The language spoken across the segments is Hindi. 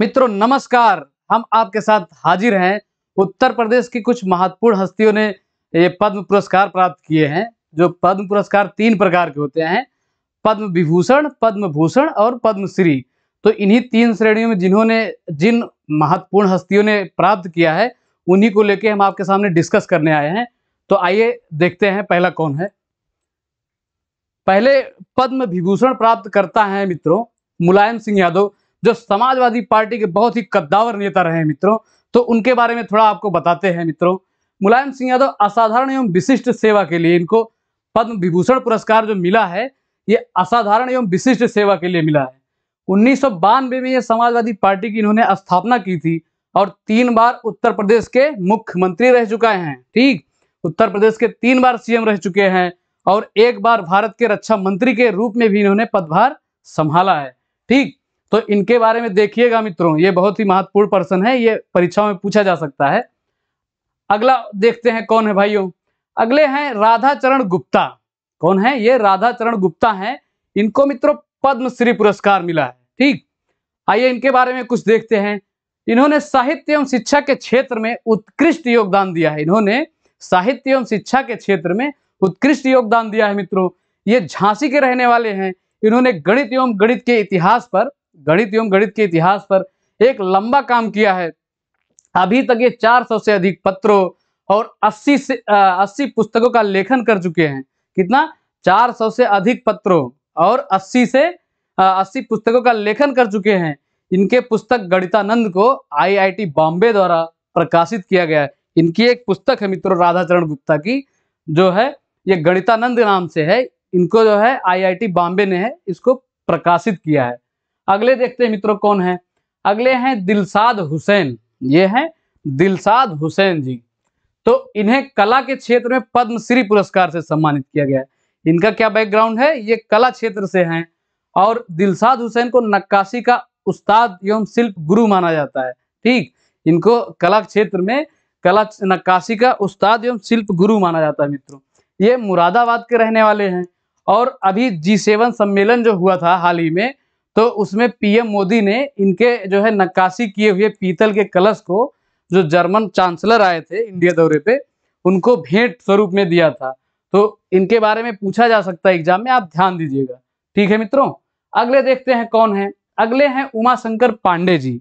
मित्रों नमस्कार हम आपके साथ हाजिर हैं उत्तर प्रदेश की कुछ महत्वपूर्ण हस्तियों ने ये पद्म पुरस्कार प्राप्त किए हैं जो पद्म पुरस्कार तीन प्रकार के होते हैं पद्म विभूषण पद्म भूषण और पद्मश्री तो इन्हीं तीन श्रेणियों में जिन्होंने जिन महत्वपूर्ण हस्तियों ने प्राप्त किया है उन्हीं को लेके हम आपके सामने डिस्कस करने आए हैं तो आइए देखते हैं पहला कौन है पहले पद्म विभूषण प्राप्त करता है मित्रों मुलायम सिंह यादव जो समाजवादी पार्टी के बहुत ही कद्दावर नेता रहे हैं मित्रों तो उनके बारे में थोड़ा आपको बताते हैं मित्रों मुलायम सिंह यादव असाधारण एवं विशिष्ट सेवा के लिए इनको पद्म विभूषण पुरस्कार जो मिला है ये असाधारण एवं विशिष्ट सेवा के लिए मिला है उन्नीस में ये समाजवादी पार्टी की इन्होंने स्थापना की थी और तीन बार उत्तर प्रदेश के मुख्यमंत्री रह चुके हैं ठीक उत्तर प्रदेश के तीन बार सीएम रह चुके हैं और एक बार भारत के रक्षा मंत्री के रूप में भी इन्होंने पदभार संभाला है ठीक तो इनके बारे में देखिएगा मित्रों ये बहुत ही महत्वपूर्ण पर्सन है ये परीक्षाओं में पूछा जा सकता है अगला देखते हैं कौन है भाइयों अगले हैं राधा चरण गुप्ता कौन है ये राधा चरण गुप्ता हैं इनको मित्रों पद्मश्री पुरस्कार मिला है ठीक आइए इनके बारे में कुछ देखते हैं इन्होंने साहित्य एवं शिक्षा के क्षेत्र में उत्कृष्ट योगदान दिया है इन्होंने साहित्य एवं शिक्षा के क्षेत्र में उत्कृष्ट योगदान दिया है मित्रों ये झांसी के रहने वाले हैं इन्होंने गणित एवं गणित के इतिहास पर गणित एवं गणित के इतिहास पर एक लंबा काम किया है अभी तक ये 400 से अधिक पत्रों और 80 से आ, 80 पुस्तकों का लेखन कर चुके हैं कितना 400 से अधिक पत्रों और 80 से आ, 80 पुस्तकों का लेखन कर चुके हैं इनके पुस्तक गणितानंद को आईआईटी बॉम्बे द्वारा प्रकाशित किया गया है इनकी एक पुस्तक है मित्रों राधाचरण गुप्ता की जो है ये गणितानंद नाम से है इनको जो है आईआईटी बॉम्बे ने है इसको प्रकाशित किया है अगले देखते हैं मित्रों कौन है अगले हैं दिलसाद हुसैन ये हैं दिलसाद हुसैन जी तो इन्हें कला के क्षेत्र में पद्मश्री पुरस्कार से सम्मानित किया गया है इनका क्या बैकग्राउंड है ये कला क्षेत्र से हैं और दिलसाद हुसैन को नक्काशी का उस्ताद एवं शिल्प गुरु माना जाता है ठीक इनको कला क्षेत्र में कला नक्काशी का उस्ताद एवं शिल्प गुरु माना जाता है मित्रों ये मुरादाबाद के रहने वाले हैं और अभी जी सेवन सम्मेलन जो हुआ था हाल ही में तो उसमें पीएम मोदी ने इनके जो है नक्काशी किए हुए पीतल के कलश को जो जर्मन चांसलर आए थे इंडिया दौरे पे उनको भेंट स्वरूप में दिया था तो इनके बारे में पूछा जा सकता है एग्जाम में आप ध्यान दीजिएगा ठीक है मित्रों अगले देखते हैं कौन है अगले हैं उमाशंकर पांडे जी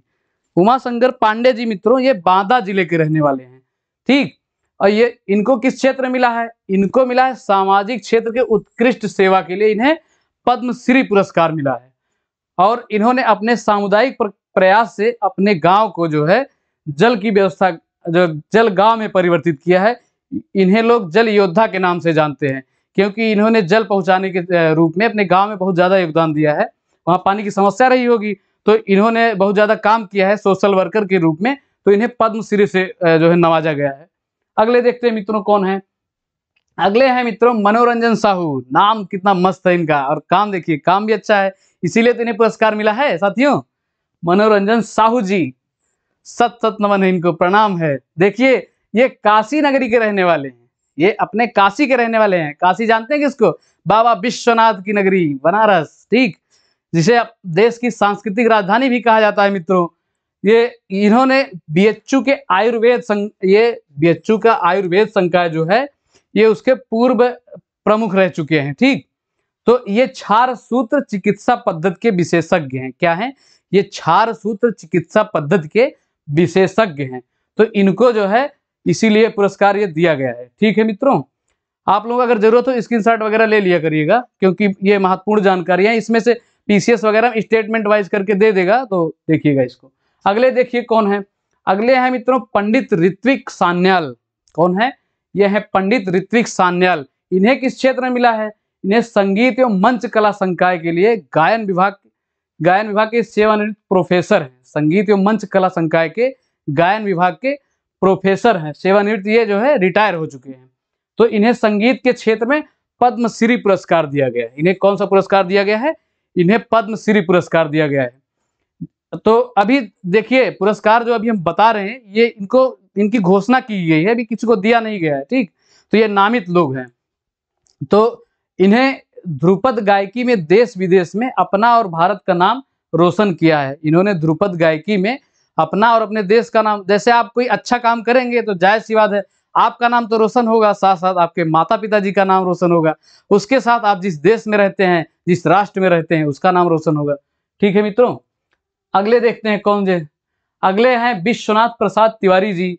उमाशंकर पांडे जी मित्रों ये बांदा जिले के रहने वाले हैं ठीक और ये इनको किस क्षेत्र मिला है इनको मिला है सामाजिक क्षेत्र के उत्कृष्ट सेवा के लिए इन्हें पद्मश्री पुरस्कार मिला है और इन्होंने अपने सामुदायिक प्रयास से अपने गांव को जो है जल की व्यवस्था जो जल गांव में परिवर्तित किया है इन्हें लोग जल योद्धा के नाम से जानते हैं क्योंकि इन्होंने जल पहुंचाने के रूप में अपने गांव में बहुत ज़्यादा योगदान दिया है वहां पानी की समस्या रही होगी तो इन्होंने बहुत ज़्यादा काम किया है सोशल वर्कर के रूप में तो इन्हें पद्मश्री से जो है नवाजा गया है अगले देखते हैं मित्रों कौन है अगले हैं मित्रों मनोरंजन साहू नाम कितना मस्त है इनका और काम देखिए काम भी अच्छा है इसीलिए तो इन्हें पुरस्कार मिला है साथियों मनोरंजन साहू जी सत सत नमन है इनको प्रणाम है देखिए ये काशी नगरी के रहने वाले हैं ये अपने काशी के रहने वाले हैं काशी जानते हैं किसको बाबा विश्वनाथ की नगरी बनारस ठीक जिसे देश की सांस्कृतिक राजधानी भी कहा जाता है मित्रों ये इन्होंने बी के आयुर्वेद संघ ये बी का आयुर्वेद संकाय जो है ये उसके पूर्व प्रमुख रह चुके हैं ठीक तो ये क्षार सूत्र चिकित्सा पद्धति के विशेषज्ञ हैं क्या है ये क्षार सूत्र चिकित्सा पद्धति के विशेषज्ञ हैं तो इनको जो है इसीलिए पुरस्कार ये दिया गया है ठीक है मित्रों आप लोग अगर जरूरत हो शॉट वगैरह ले लिया करिएगा क्योंकि ये महत्वपूर्ण जानकारियां इसमें से पीसीएस वगैरह स्टेटमेंट वाइज करके दे देगा तो देखिएगा इसको अगले देखिए कौन है अगले हैं मित्रों पंडित ऋत्विक सान्याल कौन है यह है पंडित ऋत्विक सान्याल इन्हें किस क्षेत्र में मिला है इन्हें संगीत एवं मंच कला संकाय के लिए गायन विभाग गायन विभाग के सेवानिवृत्त प्रोफेसर हैं संगीत एवं मंच कला संकाय के गायन विभाग के प्रोफेसर हैं सेवानिवृत्त ये जो है रिटायर हो चुके हैं तो इन्हें संगीत के क्षेत्र में पद्मश्री पुरस्कार दिया गया है इन्हें कौन सा पुरस्कार दिया गया है इन्हें पद्मश्री पुरस्कार दिया गया है तो अभी देखिए पुरस्कार जो अभी हम बता रहे हैं ये इनको इनकी घोषणा की गई है अभी किसी को दिया नहीं गया है ठीक तो ये नामित लोग हैं तो इन्हें ध्रुपद गायकी में देश विदेश में अपना और भारत का नाम रोशन किया है इन्होंने ध्रुपद गायकी में अपना और अपने देश का नाम जैसे आप कोई अच्छा काम करेंगे तो जाय सी बात है आपका नाम तो रोशन होगा साथ साथ आपके माता पिताजी का नाम रोशन होगा उसके साथ आप जिस देश में रहते हैं जिस राष्ट्र में रहते हैं उसका नाम रोशन होगा ठीक है मित्रों अगले देखते हैं कौन जे अगले हैं विश्वनाथ प्रसाद तिवारी जी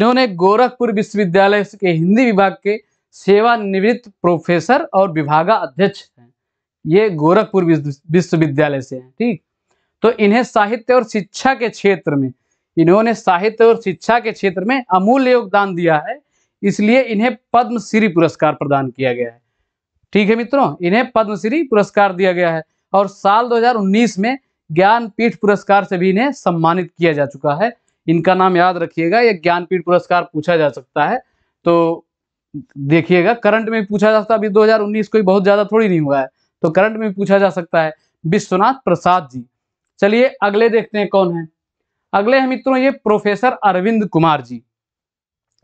इन्होंने गोरखपुर विश्वविद्यालय के हिंदी विभाग के सेवानिवृत्त प्रोफेसर और विभागा अध्यक्ष हैं ये गोरखपुर विश्वविद्यालय से हैं ठीक तो इन्हें साहित्य और शिक्षा के क्षेत्र में इन्होंने साहित्य और शिक्षा के क्षेत्र में अमूल्य योगदान दिया है इसलिए इन्हें पद्मश्री पुरस्कार प्रदान किया गया है ठीक है मित्रों इन्हें पद्मश्री पुरस्कार दिया गया है और साल 2019 में ज्ञानपीठ पुरस्कार से भी इन्हें सम्मानित किया जा चुका है इनका नाम याद रखिएगा यह ज्ञानपीठ पुरस्कार पूछा जा सकता है तो देखिएगा करंट में पूछा जा सकता है अभी 2019 कोई बहुत ज़्यादा थोड़ी नहीं हुआ है तो करंट में पूछा जा सकता है विश्वनाथ प्रसाद जी चलिए अगले देखते हैं कौन है अगले हैं मित्रों ये प्रोफेसर अरविंद कुमार जी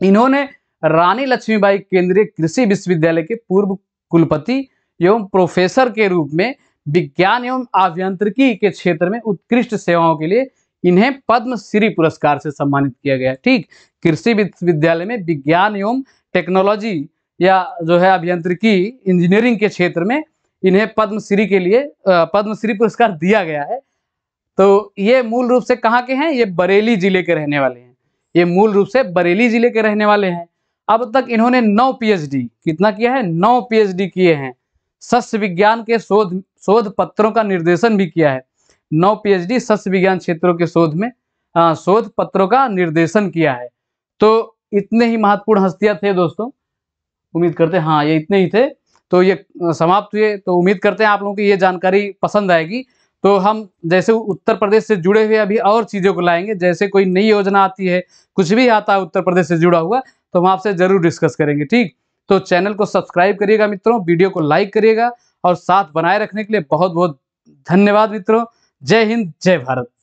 इन्होंने रानी लक्ष्मीबाई केंद्रीय कृषि विश्वविद्यालय के पूर्व कुलपति एवं प्रोफेसर के रूप में विज्ञान एवं अभियंत्रिकी के क्षेत्र में उत्कृष्ट सेवाओं के लिए इन्हें पद्म श्री पुरस्कार से सम्मानित किया गया ठीक कृषि विश्वविद्यालय में विज्ञान एवं टेक्नोलॉजी या जो है अभियंत्रिकी इंजीनियरिंग के क्षेत्र में इन्हें पद्मश्री के लिए पद्मश्री पुरस्कार दिया गया है तो ये मूल रूप से कहाँ के हैं ये बरेली जिले के रहने वाले हैं ये मूल रूप से बरेली जिले के रहने वाले हैं अब तक इन्होंने नौ पीएचडी कितना किया है नौ पीएचडी किए हैं सस्य विज्ञान के शोध शोध पत्रों का निर्देशन भी किया है नौ पीएचडी सस्य विज्ञान क्षेत्रों के शोध में शोध पत्रों का निर्देशन किया है तो इतने ही महत्वपूर्ण हस्तियां थे दोस्तों उम्मीद करते हैं हाँ ये इतने ही थे तो ये समाप्त हुए तो उम्मीद करते हैं आप लोगों की ये जानकारी पसंद आएगी तो हम जैसे उत्तर प्रदेश से जुड़े हुए अभी और चीज़ों को लाएंगे जैसे कोई नई योजना आती है कुछ भी आता है उत्तर प्रदेश से जुड़ा हुआ तो हम आपसे ज़रूर डिस्कस करेंगे ठीक तो चैनल को सब्सक्राइब करिएगा मित्रों वीडियो को लाइक करिएगा और साथ बनाए रखने के लिए बहुत बहुत धन्यवाद मित्रों जय हिंद जय भारत